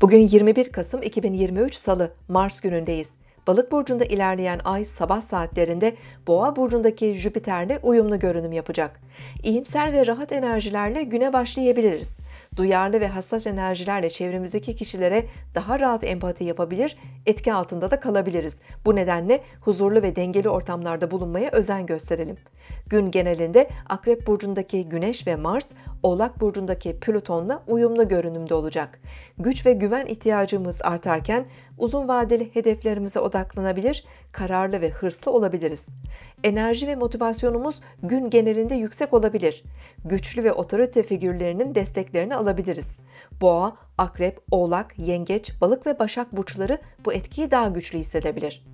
Bugün 21 Kasım 2023 Salı, Mars günündeyiz. Balık burcunda ilerleyen ay sabah saatlerinde Boğa burcundaki Jüpiter'le uyumlu görünüm yapacak. İyimser ve rahat enerjilerle güne başlayabiliriz duyarlı ve hassas enerjilerle çevremizdeki kişilere daha rahat empati yapabilir, etki altında da kalabiliriz. Bu nedenle huzurlu ve dengeli ortamlarda bulunmaya özen gösterelim. Gün genelinde Akrep burcundaki Güneş ve Mars, Oğlak burcundaki Plüton'la uyumlu görünümde olacak. Güç ve güven ihtiyacımız artarken uzun vadeli hedeflerimize odaklanabilir, kararlı ve hırslı olabiliriz. Enerji ve motivasyonumuz gün genelinde yüksek olabilir. Güçlü ve otorite figürlerinin desteklerini alabiliriz. Boğa, akrep, oğlak, yengeç, balık ve başak burçları bu etkiyi daha güçlü hissedebilir.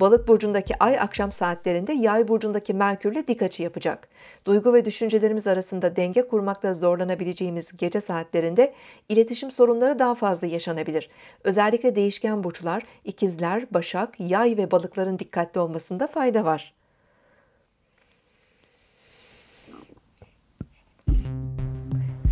Balık burcundaki ay akşam saatlerinde yay burcundaki merkürle dik açı yapacak. Duygu ve düşüncelerimiz arasında denge kurmakta zorlanabileceğimiz gece saatlerinde iletişim sorunları daha fazla yaşanabilir. Özellikle değişken burçlar, ikizler, başak, yay ve balıkların dikkatli olmasında fayda var.